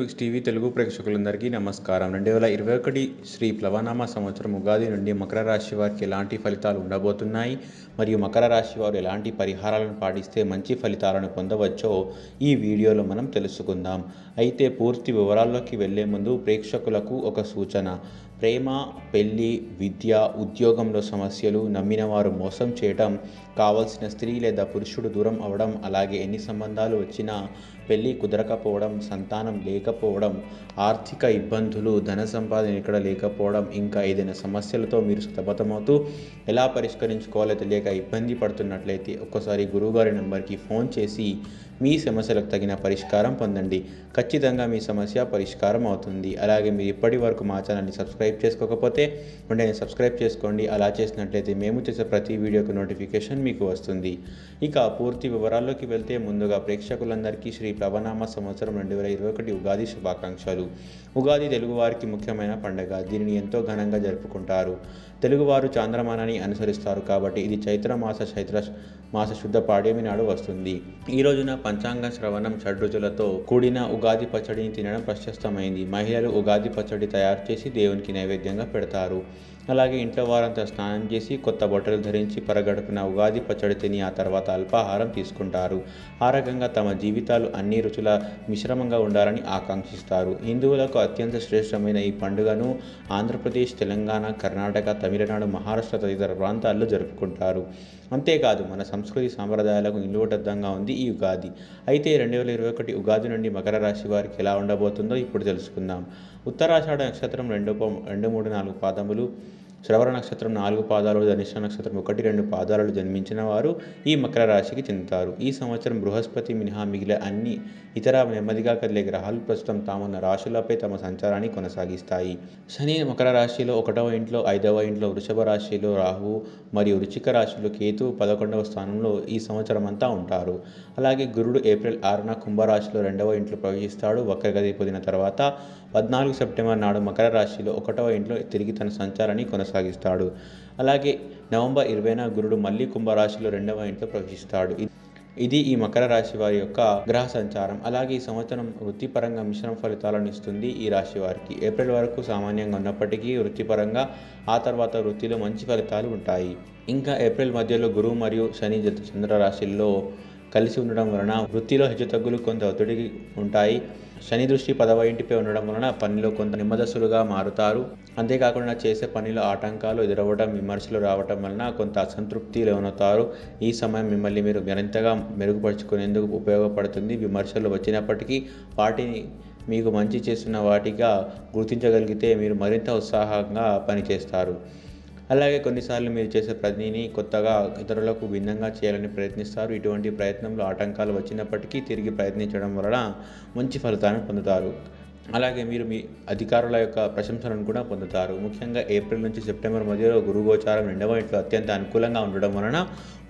Biggs TV Telugu ప్రేక్షకులందరికీ నమస్కారం రెండు వేల ఇరవై ఒకటి శ్రీ ప్లవనామా సంవత్సరం ఉగాది నుండి మకర రాశి వారికి ఎలాంటి ఫలితాలు ఉండబోతున్నాయి మరియు మకర రాశి వారు ఎలాంటి పరిహారాలను పాటిస్తే మంచి ఫలితాలను పొందవచ్చో ఈ వీడియోలో మనం తెలుసుకుందాం అయితే పూర్తి వివరాల్లోకి వెళ్లే ముందు ప్రేక్షకులకు ఒక సూచన ప్రేమ పెళ్లి విద్య ఉద్యోగంలో సమస్యలు నమ్మిన వారు మోసం చేయటం కావలసిన స్త్రీ లేదా పురుషుడు దూరం అవడం అలాగే ఎన్ని సంబంధాలు వచ్చినా పెళ్ళి కుదరకపోవడం సంతానం లేకపోవడం ఆర్థిక ఇబ్బందులు ధన సంపాదన ఇక్కడ లేకపోవడం ఇంకా ఏదైనా సమస్యలతో మీరు సతమతమవుతూ ఎలా పరిష్కరించుకోవాలో తెలియక ఇబ్బంది పడుతున్నట్లయితే ఒక్కసారి గురువుగారి నెంబర్కి ఫోన్ చేసి మీ సమస్యలకు తగిన పరిష్కారం పొందండి ఖచ్చితంగా మీ సమస్య పరిష్కారం అవుతుంది అలాగే మీరు ఇప్పటి వరకు మా ఛానల్ని సబ్స్క్రైబ్ చేసుకోకపోతే వెంటనే సబ్స్క్రైబ్ చేసుకోండి అలా చేసినట్లయితే మేము చేసే ప్రతి వీడియోకి నోటిఫికేషన్ మీకు వస్తుంది ఇక పూర్తి వివరాల్లోకి వెళ్తే ముందుగా ప్రేక్షకులందరికీ శ్రీ ప్లవనామ సంవత్సరం రెండు వేల ఇరవై ఒకటి ఉగాది శుభాకాంక్షలు ఉగాది తెలుగువారికి ముఖ్యమైన పండగ దీనిని ఎంతో ఘనంగా జరుపుకుంటారు తెలుగువారు చాంద్రమానాన్ని అనుసరిస్తారు కాబట్టి ఇది చైత్ర మాస చైత్ర మాస శుద్ధ పాడ్యమి నాడు వస్తుంది ఈ రోజున పంచాంగ శ్రవణం షడ్రుచులతో కూడిన ఉగాది పచ్చడిని తినడం ప్రశస్తమైంది మహిళలు ఉగాది పచ్చడి తయారు చేసి దేవునికి నైవేద్యంగా పెడతారు అలాగే ఇంట్లో వారంతా స్నానం చేసి కొత్త బట్టలు ధరించి పరగడుపున ఉగాది పచ్చడి తిని ఆ తర్వాత అల్పాహారం తీసుకుంటారు ఆ రకంగా తమ జీవితాలు అన్ని రుచుల మిశ్రమంగా ఉండాలని ఆకాంక్షిస్తారు హిందువులకు అత్యంత శ్రేష్టమైన ఈ పండుగను ఆంధ్రప్రదేశ్ తెలంగాణ కర్ణాటక తమిళనాడు మహారాష్ట్ర తదితర ప్రాంతాల్లో జరుపుకుంటారు అంతేకాదు మన సంస్కృతి సాంప్రదాయాలకు నిలువటద్దంగా ఉంది ఈ ఉగాది అయితే రెండు వేల ఇరవై ఒకటి ఉగాది నుండి మకర రాశి వారికి ఎలా ఉండబోతుందో ఇప్పుడు తెలుసుకుందాం ఉత్తరాషాఢ నక్షత్రం రెండు రెండు మూడు నాలుగు పాదములు శ్రవణ నక్షత్రం నాలుగు పాదాలు ధనిష్ట నక్షత్రం ఒకటి రెండు పాదాలలో జన్మించిన వారు ఈ మకర రాశికి చెందుతారు ఈ సంవత్సరం బృహస్పతి మినహా మిగిలిన అన్ని ఇతర నెమ్మదిగా కదిలే గ్రహాలు ప్రస్తుతం తామున్న రాశులపై తమ సంచారాన్ని కొనసాగిస్తాయి శని మకర రాశిలో ఒకటవ ఇంట్లో ఐదవ ఇంట్లో వృషభ రాశిలో రాహువు మరియు వృచిక రాశిలో కేతు పదకొండవ స్థానంలో ఈ సంవత్సరం అంతా ఉంటారు అలాగే గురుడు ఏప్రిల్ ఆరున కుంభరాశిలో రెండవ ఇంట్లో ప్రవేశిస్తాడు వక్రగది పొందిన తర్వాత పద్నాలుగు సెప్టెంబర్ నాడు మకర రాశిలో ఒకటవ ఇంట్లో తిరిగి తన సంచారాన్ని కొనసాగిస్తాడు అలాగే నవంబర్ ఇరవైన గురుడు మళ్ళీ కుంభరాశిలో రెండవ ఇంట్లో ప్రవేశిస్తాడు ఇది ఈ మకర రాశి వారి యొక్క గ్రహ సంచారం అలాగే ఈ సంవత్సరం వృత్తిపరంగా మిశ్రమ ఫలితాలను ఇస్తుంది ఈ రాశి వారికి ఏప్రిల్ వరకు సామాన్యంగా ఉన్నప్పటికీ వృత్తిపరంగా ఆ తర్వాత వృత్తిలో మంచి ఫలితాలు ఉంటాయి ఇంకా ఏప్రిల్ మధ్యలో గురువు మరియు శని చంద్ర రాశిల్లో కలిసి ఉండడం వలన వృత్తిలో హెచ్చుతగ్గులు కొంత ఒత్తిడి ఉంటాయి శని దృష్టి పదవ ఇంటిపై ఉండడం వలన పనిలో కొంత నిమ్మదస్సులుగా మారుతారు అంతేకాకుండా చేసే పనిలో ఆటంకాలు ఎదురవ్వడం విమర్శలు రావటం వలన కొంత అసంతృప్తి లేవనవుతారు ఈ సమయం మిమ్మల్ని మీరు మరింతగా మెరుగుపరుచుకునేందుకు ఉపయోగపడుతుంది విమర్శలు వచ్చినప్పటికీ వాటిని మీకు మంచి చేస్తున్న వాటిగా గుర్తించగలిగితే మీరు మరింత ఉత్సాహంగా పనిచేస్తారు అలాగే కొన్నిసార్లు మీరు చేసే ప్రతిని కొత్తగా ఇతరులకు భిన్నంగా చేయాలని ప్రయత్నిస్తారు ఇటువంటి ప్రయత్నంలో ఆటంకాలు వచ్చినప్పటికీ తిరిగి ప్రయత్నించడం వలన మంచి ఫలితాన్ని పొందుతారు అలాగే మీరు మీ అధికారుల యొక్క ప్రశంసలను కూడా పొందుతారు ముఖ్యంగా ఏప్రిల్ నుంచి సెప్టెంబర్ మధ్యలో గురుగోచారం రెండవ ఇంట్లో అత్యంత అనుకూలంగా ఉండడం వలన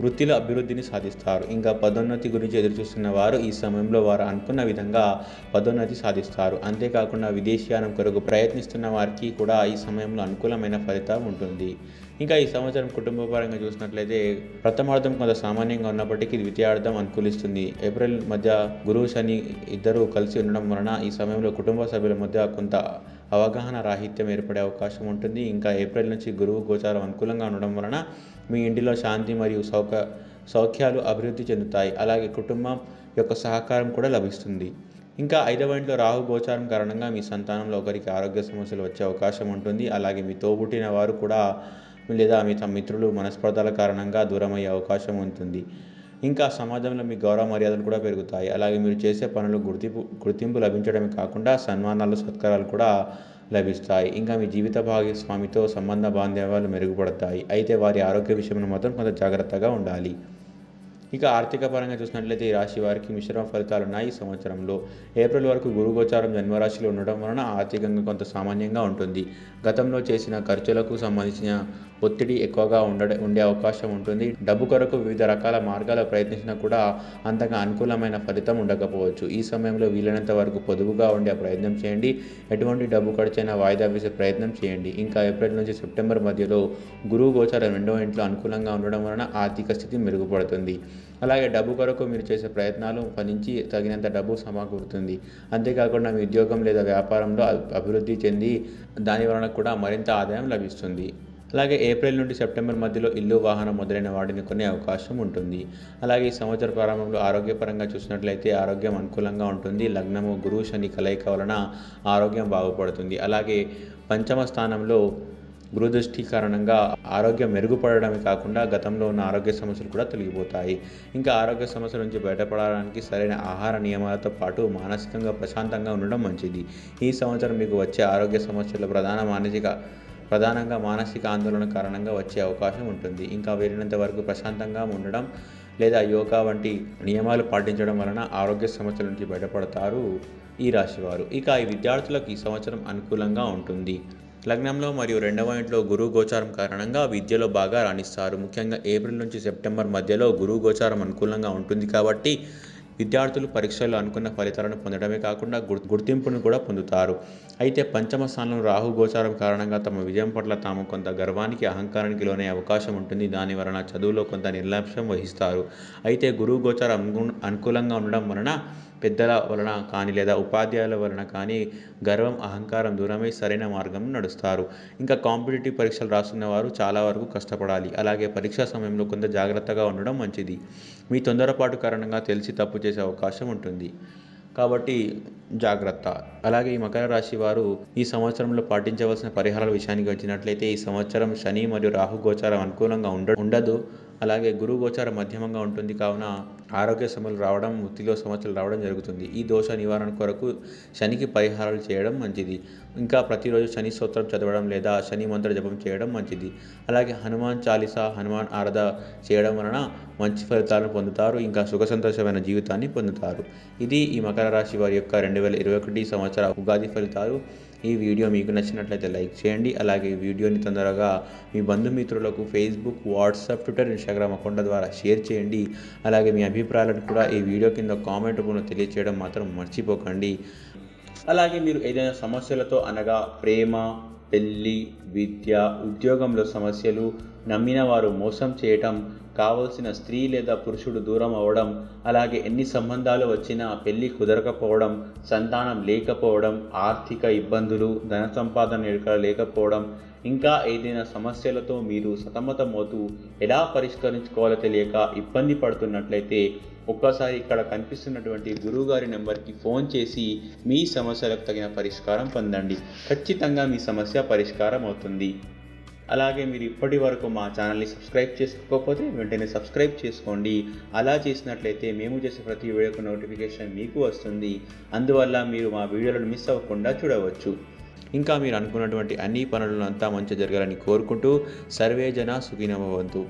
వృత్తిలో అభివృద్ధిని సాధిస్తారు ఇంకా పదోన్నతి గురించి ఎదురుచూస్తున్న వారు ఈ సమయంలో వారు అనుకున్న విధంగా పదోన్నతి సాధిస్తారు అంతేకాకుండా విదేశీయానం కొరకు ప్రయత్నిస్తున్న వారికి కూడా ఈ సమయంలో అనుకూలమైన ఫలితం ఉంటుంది ఇంకా ఈ సంవత్సరం కుటుంబ పరంగా చూసినట్లయితే ప్రథమార్థం కొంత సామాన్యంగా ఉన్నప్పటికీ ద్వితీయార్థం అనుకూలిస్తుంది ఏప్రిల్ మధ్య గురువు శని ఇద్దరు కలిసి ఉండడం వలన ఈ సమయంలో కుటుంబ సభ్యుల మధ్య కొంత అవగాహన రాహిత్యం ఏర్పడే అవకాశం ఉంటుంది ఇంకా ఏప్రిల్ నుంచి గురువు గోచారం అనుకూలంగా ఉండడం వలన మీ ఇంటిలో శాంతి మరియు సౌక సౌఖ్యాలు అభివృద్ధి చెందుతాయి అలాగే కుటుంబం యొక్క సహకారం కూడా లభిస్తుంది ఇంకా ఐదవ ఇంట్లో రాహు గోచారం కారణంగా మీ సంతానంలో ఒకరికి ఆరోగ్య సమస్యలు వచ్చే అవకాశం ఉంటుంది అలాగే మీ తోబుట్టిన వారు కూడా లేదా మీ మిత్రులు మనస్పర్ధల కారణంగా దూరమయ్యే అవకాశం ఉంటుంది ఇంకా సమాజంలో మీ గౌరవ మర్యాదలు కూడా పెరుగుతాయి అలాగే మీరు చేసే పనులు గుర్తింపు గుర్తింపు లభించడమే కాకుండా సన్మానాలు సత్కారాలు కూడా లభిస్తాయి ఇంకా మీ జీవిత భాగస్వామితో సంబంధ బాంధవ్యాలు మెరుగుపడతాయి అయితే వారి ఆరోగ్య విషయంలో మాత్రం కొంత జాగ్రత్తగా ఉండాలి ఇక ఆర్థిక పరంగా చూసినట్లయితే ఈ రాశి వారికి మిశ్రమ ఫలితాలు ఉన్నాయి ఈ సంవత్సరంలో ఏప్రిల్ వరకు గురుగోచారం జన్మరాశిలో ఉండడం వలన ఆర్థికంగా కొంత సామాన్యంగా ఉంటుంది గతంలో చేసిన ఖర్చులకు సంబంధించిన ఒత్తిడి ఎక్కువగా ఉండడం ఉండే అవకాశం ఉంటుంది డబ్బు కొరకు వివిధ రకాల మార్గాలు ప్రయత్నించినా కూడా అంతగా అనుకూలమైన ఫలితం ఉండకపోవచ్చు ఈ సమయంలో వీలైనంత వరకు పొదుపుగా ఉండే ప్రయత్నం చేయండి ఎటువంటి డబ్బు ఖర్చైనా వాయిదా వేసే ప్రయత్నం చేయండి ఇంకా ఏప్రిల్ నుంచి సెప్టెంబర్ మధ్యలో గురువు గోచారం రెండవ ఇంట్లో అనుకూలంగా ఉండడం వలన ఆర్థిక స్థితి మెరుగుపడుతుంది అలాగే డబ్బు కొరకు మీరు చేసే ప్రయత్నాలు ఫలించి తగినంత డబ్బు సమకూరుతుంది అంతేకాకుండా మీ ఉద్యోగం లేదా వ్యాపారంలో అభివృద్ధి చెంది దాని వలన కూడా మరింత ఆదాయం లభిస్తుంది అలాగే ఏప్రిల్ నుండి సెప్టెంబర్ మధ్యలో ఇల్లు వాహనం మొదలైన వాటిని కొనే అవకాశం ఉంటుంది అలాగే ఈ సంవత్సర ప్రారంభంలో ఆరోగ్యపరంగా చూసినట్లయితే ఆరోగ్యం అనుకూలంగా ఉంటుంది లగ్నము గురు శని కలయిక వలన ఆరోగ్యం బాగుపడుతుంది అలాగే పంచమ స్థానంలో భూదృష్టి కారణంగా ఆరోగ్యం మెరుగుపడడమే కాకుండా గతంలో ఉన్న ఆరోగ్య సమస్యలు కూడా తొలగిపోతాయి ఇంకా ఆరోగ్య సమస్యల నుంచి బయటపడడానికి సరైన ఆహార నియమాలతో పాటు మానసికంగా ప్రశాంతంగా ఉండడం మంచిది ఈ సంవత్సరం మీకు వచ్చే ఆరోగ్య సమస్యల ప్రధాన మానసిక ప్రధానంగా మానసిక ఆందోళన కారణంగా వచ్చే అవకాశం ఉంటుంది ఇంకా వెళ్ళినంత వరకు ప్రశాంతంగా ఉండడం లేదా యోగా వంటి నియమాలు పాటించడం వలన ఆరోగ్య సమస్యల నుంచి బయటపడతారు ఈ రాశివారు ఇక ఈ విద్యార్థులకు ఈ సంవత్సరం అనుకూలంగా ఉంటుంది లగ్నంలో మరియు రెండవ ఇంట్లో గురువు గోచారం కారణంగా విద్యలో బాగా రాణిస్తారు ముఖ్యంగా ఏప్రిల్ నుంచి సెప్టెంబర్ మధ్యలో గురువు గోచారం అనుకూలంగా ఉంటుంది కాబట్టి విద్యార్థులు పరీక్షల్లో అనుకున్న ఫలితాలను పొందడమే కాకుండా గుర్తింపును కూడా పొందుతారు అయితే పంచమ స్థానంలో రాహు గోచారం కారణంగా తమ విజయం పట్ల తాము కొంత గర్వానికి అహంకారానికి లోనే అవకాశం ఉంటుంది దాని వలన చదువులో కొంత నిర్లక్ష్యం వహిస్తారు అయితే గురువు గోచారం అనుకూలంగా ఉండడం వలన పెద్దల వలన కానీ లేదా ఉపాధ్యాయుల వలన కానీ గర్వం అహంకారం దూరమై సరైన మార్గం నడుస్తారు ఇంకా కాంపిటేటివ్ పరీక్షలు రాస్తున్న వారు చాలా వరకు కష్టపడాలి అలాగే పరీక్షా సమయంలో కొంత జాగ్రత్తగా ఉండడం మంచిది మీ తొందరపాటు కారణంగా తెలిసి తప్పు చేసే అవకాశం ఉంటుంది కాబట్టి జాగ్రత్త అలాగే ఈ మకర రాశి వారు ఈ సంవత్సరంలో పాటించవలసిన పరిహారాల విషయానికి వచ్చినట్లయితే ఈ సంవత్సరం శని మరియు రాహు గోచారం అనుకూలంగా ఉండ ఉండదు అలాగే గురువు గోచారం మధ్యమంగా ఉంటుంది కావున ఆరోగ్య సమస్యలు రావడం వృత్తిలో సమస్యలు రావడం జరుగుతుంది ఈ దోష నివారణ కొరకు శనికి పరిహారాలు చేయడం మంచిది ఇంకా ప్రతిరోజు శని స్తోత్రం చదవడం లేదా శని మంత్ర జపం చేయడం మంచిది అలాగే హనుమాన్ చాలీసా హనుమాన్ ఆరద చేయడం వలన మంచి ఫలితాలను పొందుతారు ఇంకా సుఖ సంతోషమైన జీవితాన్ని పొందుతారు ఇది ఈ మకర రాశి వారి యొక్క రెండు వేల ఇరవై ఒకటి సంవత్సర ఉగాది ఫలితాలు ఈ వీడియో మీకు నచ్చినట్లయితే లైక్ చేయండి అలాగే ఈ వీడియోని తొందరగా మీ బంధుమిత్రులకు ఫేస్బుక్ వాట్సాప్ ట్విట్టర్ ఇన్స్టాగ్రామ్ అకౌంట్ల ద్వారా షేర్ చేయండి అలాగే మీ అభిప్రాయాలను కూడా ఈ వీడియో కింద కామెంట్ రూపంలో తెలియచేయడం మాత్రం మర్చిపోకండి అలాగే మీరు ఏదైనా సమస్యలతో అనగా ప్రేమ పెళ్ళి విద్య ఉద్యోగంలో సమస్యలు నమ్మిన వారు మోసం చేయటం కావలసిన స్త్రీ లేదా పురుషుడు దూరం అవడం అలాగే ఎన్ని సంబంధాలు వచ్చినా పెళ్లి కుదరకపోవడం సంతానం లేకపోవడం ఆర్థిక ఇబ్బందులు ధన సంపాదన లేకపోవడం ఇంకా ఏదైనా సమస్యలతో మీరు సతమతమవుతూ ఎలా పరిష్కరించుకోవాలో తెలియక ఇబ్బంది పడుతున్నట్లయితే ఒక్కసారి ఇక్కడ కనిపిస్తున్నటువంటి గురువుగారి నెంబర్కి ఫోన్ చేసి మీ సమస్యలకు తగిన పరిష్కారం పొందండి ఖచ్చితంగా మీ సమస్య పరిష్కారం అవుతుంది అలాగే మీరు ఇప్పటి వరకు మా ఛానల్ని సబ్స్క్రైబ్ చేసుకోకపోతే వెంటనే సబ్స్క్రైబ్ చేసుకోండి అలా చేసినట్లయితే మేము చేసే ప్రతి వీడియోకు నోటిఫికేషన్ మీకు వస్తుంది అందువల్ల మీరు మా వీడియోలను మిస్ అవ్వకుండా చూడవచ్చు ఇంకా మీరు అనుకున్నటువంటి అన్ని పనులను అంతా మంచి జరగాలని కోరుకుంటూ సర్వే జన సుఖీనమవంతు